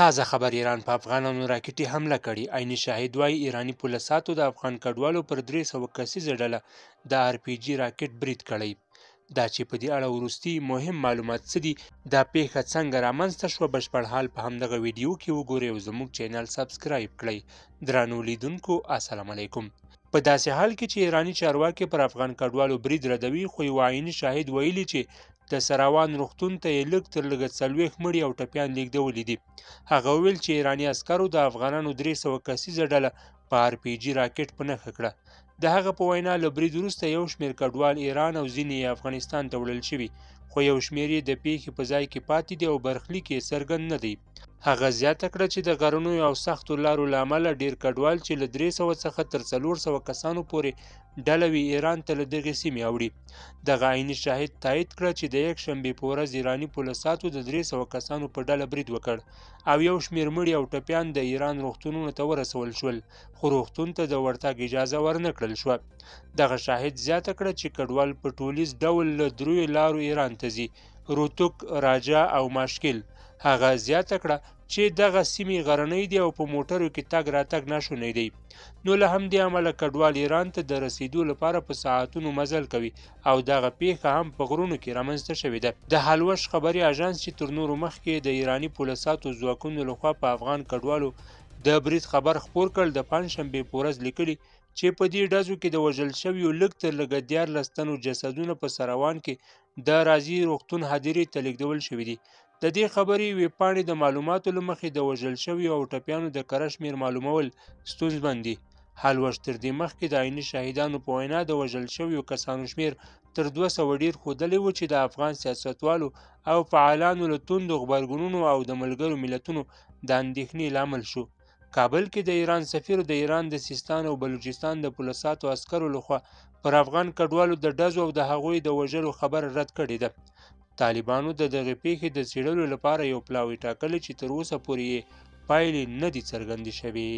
تازه خبر ایران په افغانانو راکټي حمله کړې عیني شاهد وایي ایرانی پولیساتو د افغان کډوالو پر درې سوه کسیزه ډله د آر پی جي راکټ برید کړی دا چې په دې اړه وروستي مهم معلومات څه دي دا پیښه څنګه رامنځته شوه بشپړ حال په همدغه ویډیو کې وګورئ او زموږ چینل سبسکرایب کړئ درنو لیدونکو السلام علیکم په داسې حال کې چې ایرانی چارواکي پر افغان کډوالو برید ردوي خو یو عیني شاهد ویلي چې د سراوان روغتون ته یې لږ تر لږه څلوېښت مړي او ټپیان لېږدولي دي هغه وویل چې ایراني عسکرو د افغانانو درې سوه کسیزه ډله په آر پی جي راکټ په نښه کړه د هغه په وینا له برید وروسته یو شمېر کډوال ایران او ځینې یې افغانستان ته وړل شوي خو یو شمېر یې د پیښې په ځای کې پاتې دي او برخلیک یې څرګند نه دی هغه زیاته کړه چې د غرنیو او سختو لارو له امله ډیر کډوال چې له درې سوه څخه تر څلور سوه کسانو پورې ډله وي ایران ته له دغې سیمې اوړي دغه عیني شاهد تایید کړه چې د یک شنبې په ورځ ایراني پولیساتو د درې سوه کسانو په ډله برید وکړ او یو شمیر مړي او ټپیان د ایران روغتونونو ته ورسول شول خو روغتون ته د ورتګ اجازه ورنه کړل شوه دغه شاهد زیاته کړه چې کډوال په ټولیز ډول له دریو لارو ایران ته ځي روتوک راجا او ماشکل هغه زیاته کړه چې دغه سیمې غرنۍ دي او په موټرو کې تګ راتګ ناشونی دی نو له همدې امله کډوال ایران ته د رسیدو لپاره په ساعتونو مزل کوي او دغه پیښه هم په غرونو کې رامنځته شوې ده د حلوش خبري آژانس چې تر نورو مخکې د ایرانی پولیساتو ځواکونو لخوا په افغان کډوالو د بریټ خبر خپور کړ د پنځشنبه پورز لیکلي چې په دې ډزو کې د وژل شویو لږ تر لږه دیار لستنو جسدونه په سروان کې د رازی روغتون هدیرې ته لیږدول شوي دي د دې خبرې ویبپاڼې د معلوماتو له مخې د وژل شویو او ټپیانو د کره شمېر معلومول ستونزمن دي حال وش تر دې مخکې د عیني شاهدانو په وینا د وژل شویو کسانو شمېر تر دوه سوه ډېر ښودلی و چې د افغان سیاستوالو او فعالانو له توندو غبرګونونو او د ملګرو ملتونو د اندېښنې لامل شو کابل کې د ایران سفیر د ایران د سیستان او بلوچستان د پولیساتو عسکرو لخوا پر افغان کډوالو د ډزو او د هغوی د وژلو خبر رد کړې ده طالبانو د دغې پیښې د څیړلو لپاره یو پلاوی ټاکلی چې تر اوسه پورې یې پایلې نه دي څرګندې شوې